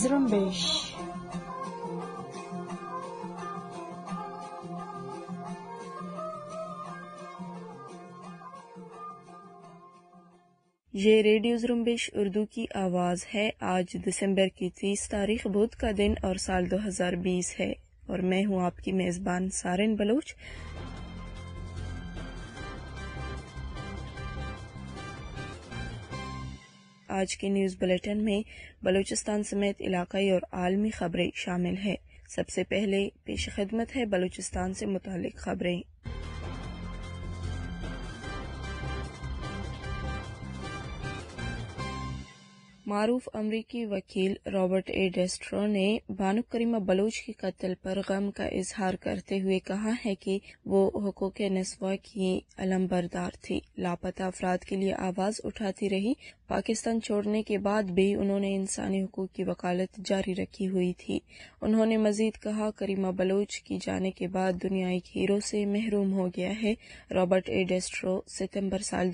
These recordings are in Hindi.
25 ये रेडियो जुम्बिश उर्दू की आवाज़ है आज दिसंबर की तीस तारीख बुध का दिन और साल 2020 है और मैं हूँ आपकी मेज़बान सारेन बलोच आज के न्यूज़ बुलेटिन में बलूचिस्तान समेत इलाकई और आलमी खबरें शामिल है सबसे पहले पेश खिदमत है बलूचिस्तान से मुतल खबरें मारूफ अमरीकी वकील रॉबर्ट ए डेस्ट्रो ने बानु करीमा बलोच के कत्ल पर गम का इजहार करते हुए कहा है कि वो हकूक नस्वा की अलमबरदार थी लापता अफराद के लिए आवाज उठाती रही पाकिस्तान छोड़ने के बाद भी उन्होंने इंसानी हकूक की वकालत जारी रखी हुई थी उन्होंने मजीद कहा करीमा बलोच की जाने के बाद दुनिया एक हीरो से महरूम हो गया है रॉबर्ट ए डेस्ट्रो सितम्बर साल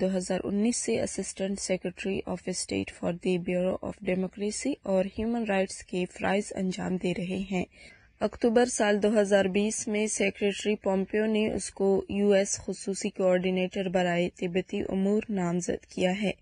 उन्नीस से assistant secretary of state for the bureau bureau of democracy और ह्यूमन राइट्स के फ्राइज अंजाम दे रहे हैं अक्टूबर साल 2020 में सेक्रेटरी पोम्पियो ने उसको यूएस खसूसी कोऑर्डिनेटर बरए तिब्बती अमूर नामजद किया है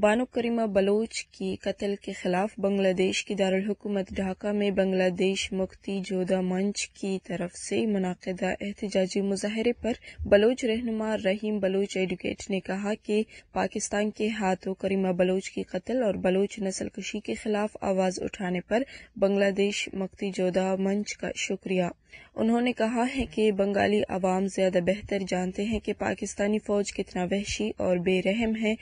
बानो करीमा बलोच की कत्ल के खिलाफ बांग्लादेश की दारकूमत ढाका में बांग्लादेश मुक्ति जोधा मंच की तरफ से मनदा एहतजाजी मुजाहरे पर बलोच रहनुमा रहीम बलोच एडवोकेट ने कहा कि पाकिस्तान के हाथों करीमा बलोच की कत्ल और बलोच नस्लकशी के खिलाफ आवाज उठाने पर बांग्लादेश मुक्ति जोधा मंच का शुक्रिया उन्होंने कहा है कि बंगाली आवाम ज़्यादा बेहतर जानते हैं कि पाकिस्तानी फ़ौज कितना वहशी और बेरहम है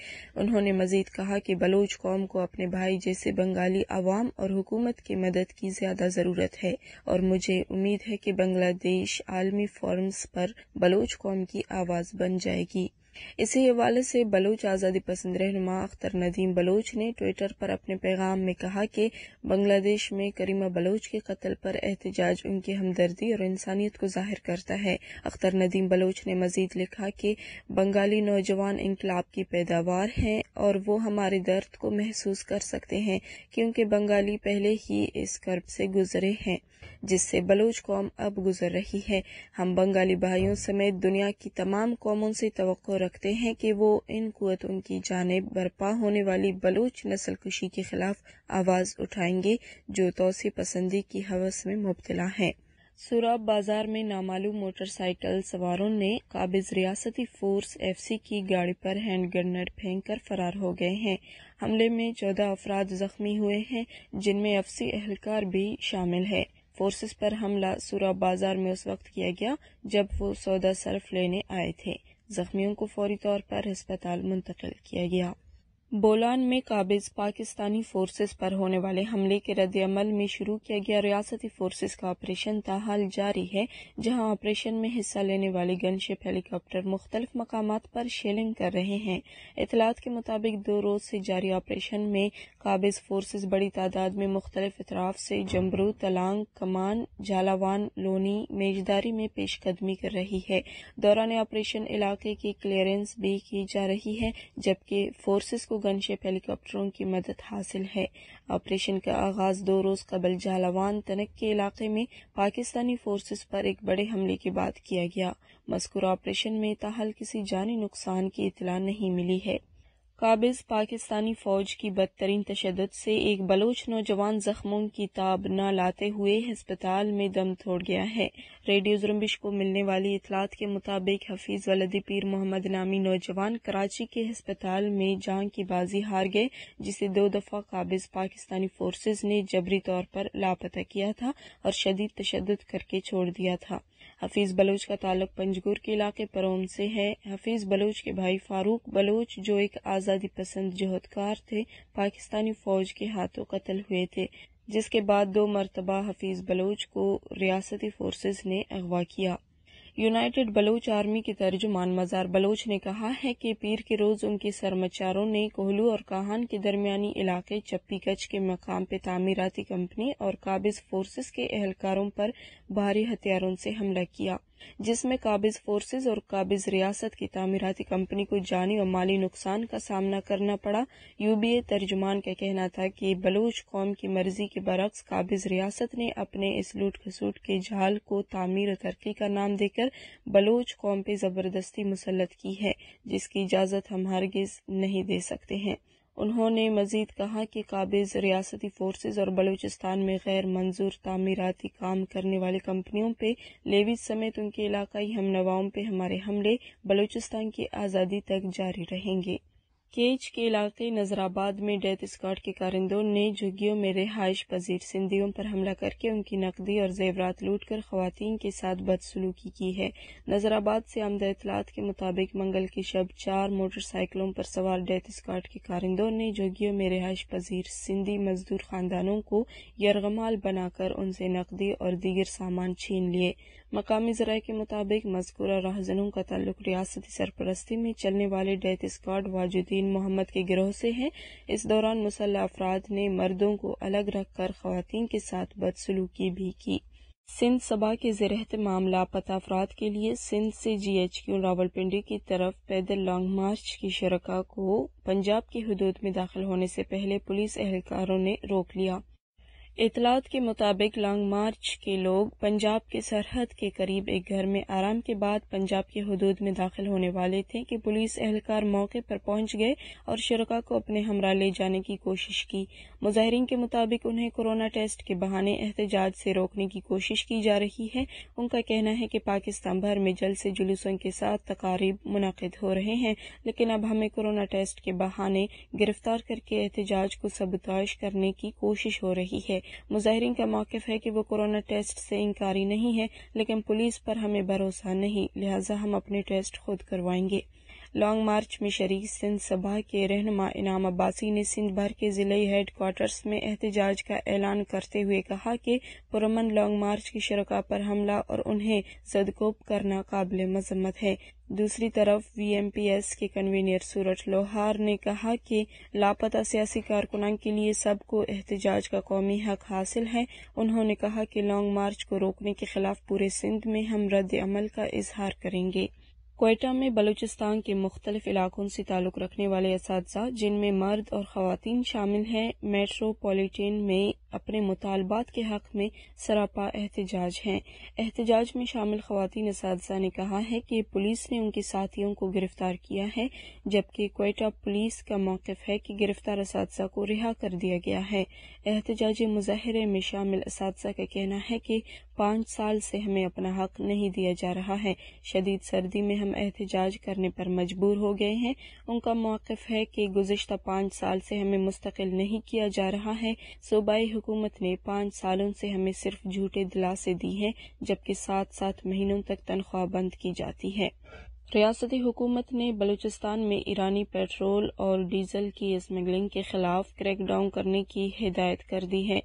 उन्होंने मज़ीद कहा कि बलोच कौम को अपने भाई जैसे बंगाली आवाम और हुकूमत की मदद की ज़्यादा ज़रूरत है और मुझे उम्मीद है कि बांग्लादेश आलमी फोरम्स पर बलोच कौम की आवाज़ बन जाएगी इसी हवाले से बलोच आज़ादी पसंद रहनुमा अख्तर नदीम बलोच ने ट्विटर पर अपने पैगाम में कहा कि बांग्लादेश में करीमा बलोच के कत्ल पर एहतजाज उनकी हमदर्दी और इंसानियत को जाहिर करता है अख्तर नदीम बलोच ने मजीद लिखा कि बंगाली नौजवान इनकलाब की पैदावार हैं और वो हमारे दर्द को महसूस कर सकते हैं क्योंकि बंगाली पहले ही इस कर्ब से गुजरे हैं जिससे बलूच कौम अब गुजर रही है हम बंगाली भाइयों समेत दुनिया की तमाम कौमों से तो रखते हैं कि वो इन कुतों की जानब बरपा होने वाली बलूच नस्ल कुशी के खिलाफ आवाज़ उठाएंगे जो तोसी पसंदी की हवस में मुबतला है सूराब बाजार में नामालूम मोटरसाइकिल सवारों ने काबिज रियासती फोर्स एफसी की गाड़ी पर हैंड ग्रेनेड फेंक कर फरार हो गए हैं हमले में चौदह अफराद जख्मी हुए हैं जिनमें एफसी एहलकार भी शामिल है फोर्सेस पर हमला सूरा बाजार में उस वक्त किया गया जब वो सौदा सर्फ लेने आए थे जख्मियों को फौरी तौर पर अस्पताल मुंतकिल किया गया बोलान में काबिज पाकिस्तानी फोर्सेस पर होने वाले हमले के रद्दमल में शुरू किया गया रियासती फोर्सेस का ऑपरेशन ताहाल जारी है जहां ऑपरेशन में हिस्सा लेने वाले गनशिप हेलीकॉप्टर मुख्तलिफ मकाम पर शेलिंग कर रहे हैं इतलात के मुताबिक दो रोज से जारी ऑपरेशन में काबिज फोर्सेस बड़ी तादाद में मुख्तलिफ इतराफ से जमरू तलांग कमान झालावान लोनी मेजदारी में पेशकदमी कर रही है दौरान ऑपरेशन इलाके की क्लियरेंस भी की जा रही है जबकि फोर्सेज को गन हेलीकॉप्टरों की मदद हासिल है ऑपरेशन का आगाज दो रोज कबल जालावान तनक के इलाके में पाकिस्तानी फोर्सेस पर एक बड़े हमले के बाद किया गया मस्कुर ऑपरेशन में ताहल किसी जानी नुकसान की इतला नहीं मिली है काबिज पाकिस्तानी फौज की बदतरीन तशद से एक बलोच नौजवान जख्मों की ताब न लाते हुए हस्पताल में दम तोड़ गया है रेडियो जुम्बिश को मिलने वाली इतलात के मुताबिक हफीज वलदी पीर मोहम्मद नामी नौजवान कराची के हस्पताल में जान की बाजी हार गए जिसे दो दफा काबिज पाकिस्तानी फोर्सेज ने जबरी तौर पर लापता किया था और शदीद तशद करके छोड़ दिया था हफीज बलूच का ताल्लुक पंजगुर के इलाके परोम से है हफीज बलूच के भाई फारूक बलूच जो एक आज़ादी पसंद जहदकार थे पाकिस्तानी फौज के हाथों कत्ल हुए थे जिसके बाद दो मरतबा हफीज बलूच को रियासती फोर्सेज ने अगवा किया यूनाइटेड बलोच आर्मी के तर्जुमान मजार बलोच ने कहा है कि पीर के रोज उनके सरमाचारों ने कोहलू और काहान के दरमियानी इलाके चप्पी गज के मकाम पर तामीराती कंपनी और काबिज फोर्सेस के एहलकारों पर भारी हथियारों से हमला किया जिसमें काबिज फोर्सेज और काबिज रियासत की तमीराती कंपनी को जानी और माली नुकसान का सामना करना पड़ा यूबीए तर्जुमान का कहना था कि बलोच कौम की मर्जी के बरक्स काबिज रियासत ने अपने इस लूट खसूट के झाल को तामीर और तरक्की का नाम देकर बलोच कौम पे ज़बरदस्ती मुसलत की है जिसकी इजाज़त हम हरगिज़ नहीं दे सकते हैं उन्होंने मजीद कहा कि काबिज रियासती फोर्सेज और बलूचिस्तान में गैर मंजूर तमीराती काम करने वाली कंपनियों पे लेवी समेत उनके इलाकई हमनवाओं पे हमारे हमले बलूचिस्तान की आज़ादी तक जारी रहेंगे केच के इलाके नजराबाद में डेथ स्क्वाड के कारिंदों ने झुग्गियों में रिहायश पजीर सिंधियों पर हमला करके उनकी नकदी और जेवरात लूट कर खुवान के साथ बदसलूकी की है नजराबाद से आमदा इतलात के मुताबिक मंगल की शब चार मोटरसाइकिलों पर सवार डेथ स्कॉट के कारिंदों ने झुग्गियों में रिहायश पजीर सिंधी मजदूर खानदानों को यरगमाल बनाकर उनसे नकदी और दीगर सामान छीन लिए मकामी जराये के मुताबिक मजकूरा राहजनों का ताल्लुक रियासती सरपरस्ती में चलने वाले डेथ स्क्वाड वाजुद्दीन बिन मोहम्मद के गिरोह से हैं इस दौरान मुसल्ह अफराद ने मर्दों को अलग रखकर खातन के साथ बदसलूकी भी की सिंध सभा के जरहत अहतमाम लापता अफराद के लिए सिंध से जी एच क्यू रावलपिंडी की तरफ पैदल लॉन्ग मार्च की शरका को पंजाब की हदूद में दाखिल होने से पहले पुलिस एहलकारों ने रोक लिया इतलात के मुताबिक लॉन्ग मार्च के लोग पंजाब के सरहद के करीब एक घर में आराम के बाद पंजाब के हदूद में दाखिल होने वाले थे कि पुलिस एहलकार मौके पर पहुंच गए और शुरा को अपने हमरा ले जाने की कोशिश की मुजाहरीन के मुताबिक उन्हें कोरोना टेस्ट के बहाने एहतजाज से रोकने की कोशिश की जा रही है उनका कहना है कि पाकिस्तान भर में जल्द से जुलूसों के साथ तकारीब मुनद हो रहे हैं लेकिन अब हमें कोरोना टेस्ट के बहाने गिरफ्तार करके एहतजाज को सबताश करने की कोशिश हो रही है मुजाहरीन का मौकफ है कि वो कोरोना टेस्ट से इंकारी नहीं है लेकिन पुलिस पर हमें भरोसा नहीं लिहाजा हम अपने टेस्ट खुद करवाएंगे लॉन्ग मार्च में शरीक सिंध सभा के रहनमा इनाम अब्बासी ने सिंध भर के जिले हेड क्वार्टर्स में एहतजाज का ऐलान करते हुए कहा कि पुरमन लॉन्ग मार्च की शरका पर हमला और उन्हें सदकोप करना काबिल मजम्मत है दूसरी तरफ वीएमपीएस के कन्वीनर सूरज लोहार ने कहा कि लापता सियासी कारकुना के लिए सबको एहतजाज का कौमी हक हासिल है उन्होंने कहा कि लॉन्ग मार्च को रोकने के खिलाफ पूरे सिंध में हम रद्द अमल का इजहार करेंगे कोयटा में बलूचिस्तान के मुख्तलिफ इलाकों से ताल्लुक़ रखने वाले इस जिनमें मर्द और ख़वातीन शामिल हैं मेट्रोपोलिटन में अपने मुतालबात के हक में सरापा एहतजाज हैं एहतजाज में शामिल खुवान इस ने कहा है कि पुलिस ने उनके साथियों को गिरफ्तार किया है जबकि कोयटा पुलिस का मौकफ है कि गिरफ्तार इस को रिहा कर दिया गया है एहतजाज मुजाहरे में शामिल इस का कहना है कि पाँच साल से हमें अपना हक नहीं दिया जा रहा है शदीद सर्दी में हम एहतजाज करने पर मजबूर हो गए हैं उनका मौकफ है कि गुजशत पाँच साल से हमें मुस्तकिल नहीं किया जा रहा है सूबाई हुकूमत ने पाँच सालों से हमें सिर्फ झूठे दिलासे दी हैं जबकि सात सात महीनों तक तनख्वाह बंद की जाती है रियासती हुकूमत ने बलूचिस्तान में ईरानी पेट्रोल और डीजल की स्मगलिंग के खिलाफ क्रैकडाउन करने की हिदायत कर दी है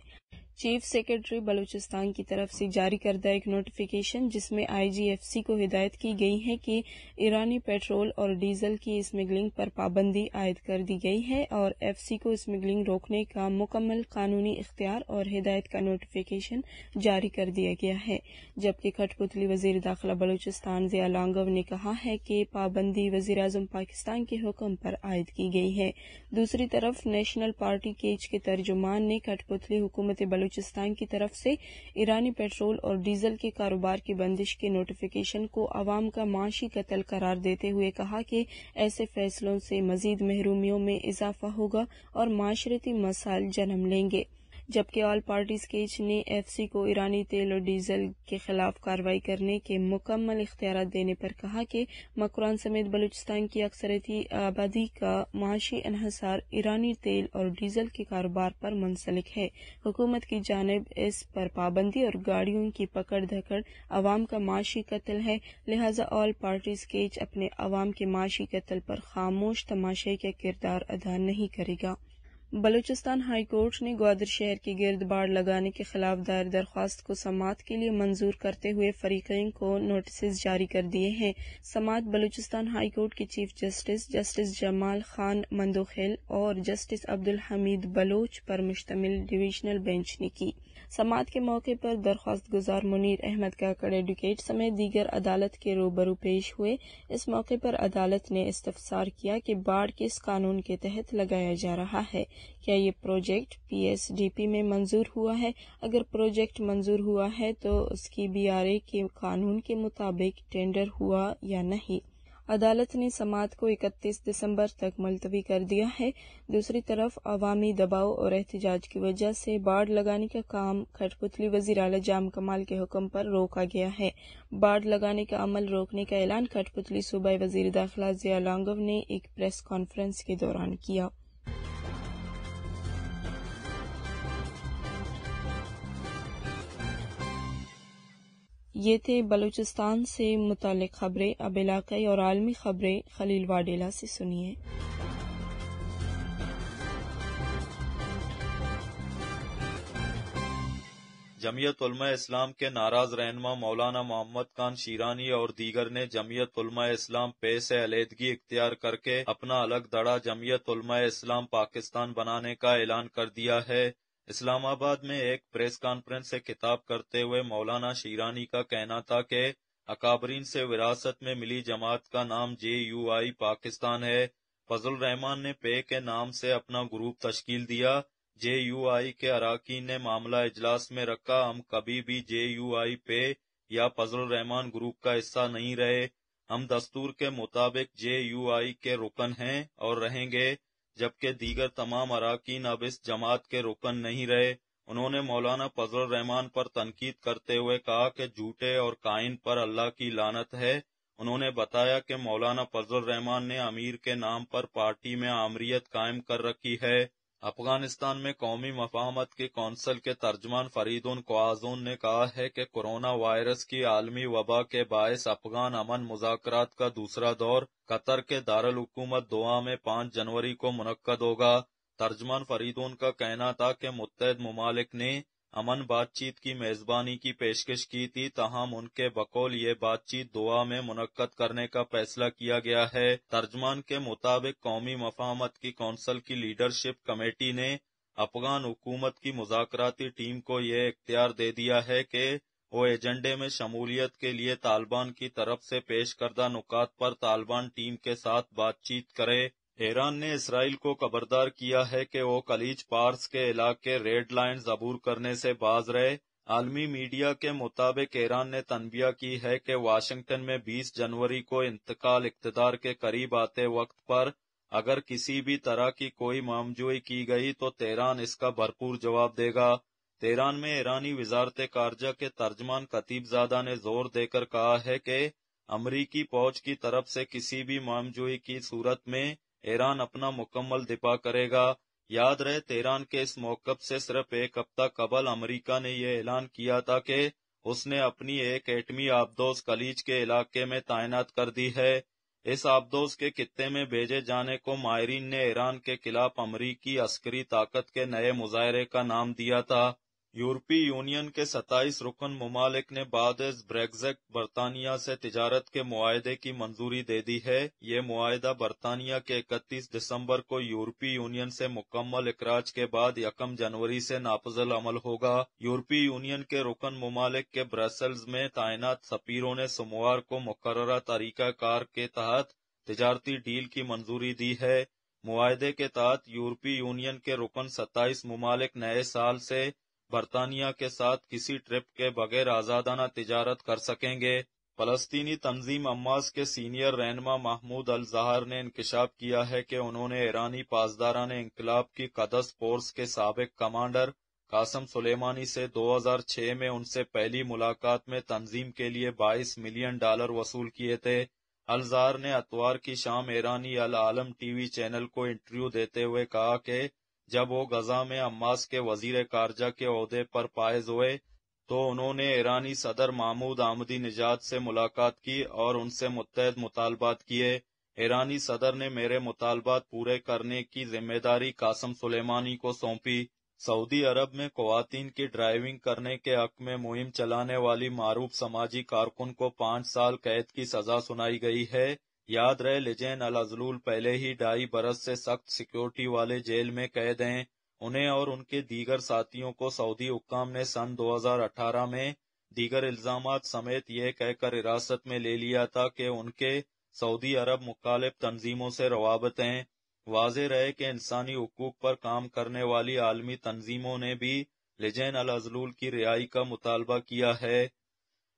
चीफ सेक्रेटरी बलूचिस्तान की तरफ से जारी करदा एक नोटिफिकेशन जिसमें आईजीएफसी को हिदायत की गई है कि ईरानी पेट्रोल और डीजल की स्मगलिंग पर पाबंदी आयद कर दी गई है और एफसी को स्मगलिंग रोकने का मुकम्मल कानूनी इख्तियार और हिदायत का नोटिफिकेशन जारी कर दिया गया है जबकि खटपुतली वजीर दाखिला बलूचिस्तान जिया लांगव ने कहा है कि पाबंदी वजीर अजम पाकिस्तान के हुक्म पर आयद की गई है दूसरी तरफ नेशनल पार्टी केज के तर्जुमान ने खटपुतली हुकूमत बलूच बलूचिस्तान की तरफ से ईरानी पेट्रोल और डीजल के कारोबार की बंदिश के नोटिफिकेशन को अवाम का माशी कतल करार देते हुए कहा कि ऐसे फैसलों से मजीद महरूमियों में इजाफा होगा और माशरती मसाइल जन्म लेंगे जबकि ऑल पार्टीज केच ने एफसी को ईरानी तेल और डीजल के खिलाफ कार्रवाई करने के मुकम्मल इख्तियार देने पर कहा कि मकरान समेत बलूचिस्तान की अक्सरती आबादी का माशी इहसार ईरानी तेल और डीजल के कारोबार पर मुंसलिक है हुकूमत की जानब इस पर पाबंदी और गाड़ियों की पकड़ धकड़ अवाम का माशी कत्ल है लिहाजा ऑल पार्टीज केच अपने अवाम के माशी कत्ल पर खामोश तमाशे का किरदार अदा नहीं करेगा बलूचिस्तान हाई कोर्ट ने ग्वादर शहर की गिर्द बाढ़ लगाने के खिलाफ दायर दरख्वास्त को समात के लिए मंजूर करते हुए फरीकैन को नोटिस जारी कर दिए हैं समात बलूचिस्तान हाई कोर्ट के chief justice justice Jamal Khan Mandokhail और जस्टिस अब्दुल हमीद बलोच पर मुश्तमिल डिवीजनल बेंच ने की समात के मौके पर दरख्वास्त गुजार मुनीर अहमद काकड़ एडवोकेट समेत दीगर अदालत के रूबरू पेश हुए इस मौके पर अदालत ने इस्तफसार किया कि बाढ़ किस कानून के तहत लगाया जा रहा है क्या ये प्रोजेक्ट पीएसडीपी में मंजूर हुआ है अगर प्रोजेक्ट मंजूर हुआ है तो उसकी बी के कानून के मुताबिक टेंडर हुआ या नहीं अदालत ने समात को 31 दिसंबर तक मुलतवी कर दिया है दूसरी तरफ अवामी दबाव और एहतजाज की वजह से बाढ़ लगाने का काम खटपुतली वजीर अला जाम कमाल के हुक्म पर रोका गया है बाढ़ लगाने का अमल रोकने का ऐलान खटपुतली सूबाई वजीर दाखिला जिया लांगव ने एक प्रेस कॉन्फ्रेंस के दौरान किया ये थे बलूचिस्तान से मुतल खबरें अब इलाकई और आलमी खबरें खलील वाडेला से सुनिए जमीयत इस्लाम के नाराज रहनमा मौलाना मोहम्मद खान शीरानी और दीगर ने जमीयत इस्लाम पे से अलीदगी इख्तियार करके अपना अलग दड़ा जमीयत इस्लाम पाकिस्तान बनाने का ऐलान कर दिया है इस्लामाबाद में एक प्रेस कॉन्फ्रेंस से खिताब करते हुए मौलाना शीरानी का कहना था कि अकाबरीन से विरासत में मिली जमात का नाम जे यू आई पाकिस्तान है फजल रहमान ने पे के नाम से अपना ग्रुप तश्कील दिया जे यू आई के अराकीन ने मामला इजलास में रखा हम कभी भी जे यू आई पे या फजल रहमान ग्रुप का हिस्सा नहीं रहे हम दस्तूर के मुताबिक जे यू आई के रुकन हैं और रहेंगे जबकि दीगर तमाम अरकान अब इस जमात के रुकन नहीं रहे उन्होंने मौलाना फजल रहमान पर तनकीद करते हुए कहा कि झूठे और कायन पर अल्लाह की लानत है उन्होंने बताया कि मौलाना फजल रहमान ने अमीर के नाम पर पार्टी में आमरीत कायम कर रखी है अफगानिस्तान में कौमी मफाहमत के कौंसल के तर्जमान फरीदुन क्वाजून ने कहा है कि कोरोना वायरस की आलमी वबा के बायस अफगान अमन मुजाकर का दूसरा दौर कतर के दारकूमत दुआ में पाँच जनवरी को मुनद होगा तर्जमान फरीदून का कहना था कि मुतहद ममालिक ने अमन बातचीत की मेजबानी की पेशकश की थी तहम उनके बकौल ये बातचीत दुआ में मुनद करने का फैसला किया गया है तर्जमान के मुताबिक कौमी मफामत की कौंसल की लीडरशिप कमेटी ने अफगान हुकूमत की मुजाकती टीम को यह इख्तियार दे दिया है कि वो एजेंडे में शमूलियत के लिए तालिबान की तरफ से पेश करदा नुकात पर तालिबान टीम के साथ बातचीत करे ईरान ने इसराइल को खबरदार किया है कि वो कलीज पार्स के इलाके रेड लाइन जबूर करने से बाज रहे आलमी मीडिया के मुताबिक ईरान ने तनबिया की है कि वाशिंगटन में 20 जनवरी को इंतकाल इकतदार के करीब आते वक्त पर अगर किसी भी तरह की कोई मामजोई की गई तो तेहरान इसका भरपूर जवाब देगा तेहरान में ईरानी वजारत खारजा के तर्जमान कतीब कतीबजादा ने जोर देकर कहा है कि अमरीकी फौज की तरफ से किसी भी मामजोई की सूरत में ईरान अपना मुकम्मल दिफा करेगा याद रहे तेहरान के इस मौकब से सिर्फ एक हफ्ता कबल अमरीका ने यह ऐलान किया था कि उसने अपनी एक एटमी आबदोज कलीज के इलाके में तैनात कर दी है इस आबदोज के खत्ते में भेजे जाने को मायरीन ने ईरान के खिलाफ अमरीकी अस्करी ताकत के नए मुजाहरे का नाम दिया था यूरोपीय यूनियन के 27 रुकन ममालिक ने बाद ब्रेग्जिट बरतानिया से तजारत के मुआदे की मंजूरी दे दी है ये मुआदा बरतानिया के 31 दिसंबर को यूरोपीय यूनियन से मुकम्मल इकराज के बाद यकम जनवरी से नापजल अमल होगा यूरोपीय यूनियन के रुकन ममालिक के ब्रसल्स में तैनात सफीरों ने सोमवार को मुकर तरीक़ाकार के तहत तजारती डील की मंजूरी दी है मुआदे के तहत यूरोपीय यूनियन के रुकन सत्ताईस ममालिक नए साल से बरतानिया के साथ किसी ट्रिप के बगैर आजादाना तजारत कर सकेंगे फलस्तीनी तंजीम अम्मास के सीनियर रहनमा महमूद अल जहार ने इंकशाफ किया है कि उन्होंने ईरानी ने इनकलाब की कदस फोर्स के सबक कमांडर कासम सुलेमानी से 2006 में उनसे पहली मुलाकात में तंजीम के लिए 22 मिलियन डॉलर वसूल किए थे अलजार ने अतवार की शाम ईरानी अल आलम टीवी चैनल को इंटरव्यू देते हुए कहा कि जब वो गजा में अम्मास के वजीर खारजा के अहदे पर पायज हुए तो उन्होंने ईरानी सदर महमूद आमदी निजात से मुलाकात की और उनसे मुतहद मुतालबात किए ईरानी सदर ने मेरे मुतालबात पूरे करने की जिम्मेदारी कासम सुलेमानी को सौंपी सऊदी अरब में खुवान की ड्राइविंग करने के हक में मुहिम चलाने वाली मारूफ समाजी कारकुन को पाँच साल कैद की सजा सुनाई गई है याद रहे लिजेन अलाजलूल पहले ही ढाई बरस से सख्त सिक्योरिटी वाले जेल में कैद हैं उन्हें और उनके दीगर साथियों को सऊदी हुकाम ने सन 2018 में दीगर इल्जाम समेत ये कहकर हिरासत में ले लिया था कि उनके सऊदी अरब मुखालिफ तंजीमों से रवाबत हैं वाज रहे कि इंसानी हकूक पर काम करने वाली आलमी तंजीमों ने भी अल अलाजलूल की रिहाई का मुतालबा किया है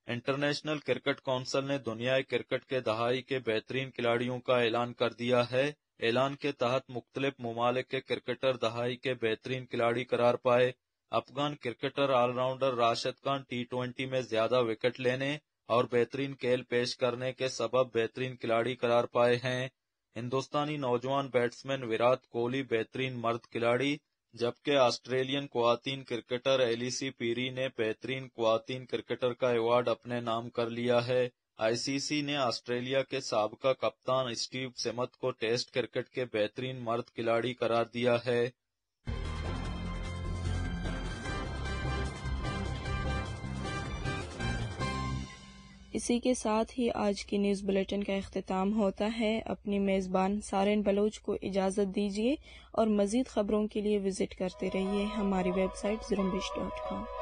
इंटरनेशनल क्रिकेट काउंसिल ने दुनिया क्रिकेट के दहाई के बेहतरीन खिलाड़ियों का ऐलान कर दिया है ऐलान के तहत मुख्तलिफ ममालिक के क्रिकेटर दहाई के बेहतरीन खिलाड़ी करार पाए अफगान cricketer all rounder Rashid Khan T twenty में ज्यादा विकेट लेने और बेहतरीन खेल पेश करने के सबब बेहतरीन खिलाड़ी करार पाए हैं हिंदुस्तानी नौजवान बैट्समैन विराट कोहली बेहतरीन मर्द खिलाड़ी जबकि ऑस्ट्रेलियन खुवान क्रिकेटर एलिसी पीरी ने बेहतरीन खुवान क्रिकेटर का अवार्ड अपने नाम कर लिया है आईसीसी ने ऑस्ट्रेलिया के सबका कप्तान स्टीव सिमत को टेस्ट क्रिकेट के बेहतरीन मर्द खिलाड़ी करार दिया है इसी के साथ ही आज की न्यूज़ बुलेटिन का अख्ताम होता है अपनी मेज़बान सारेन बलोच को इजाज़त दीजिए और मज़ीद खबरों के लिए विज़िट करते रहिए हमारी वेबसाइट जुरम्बिश डॉट कॉम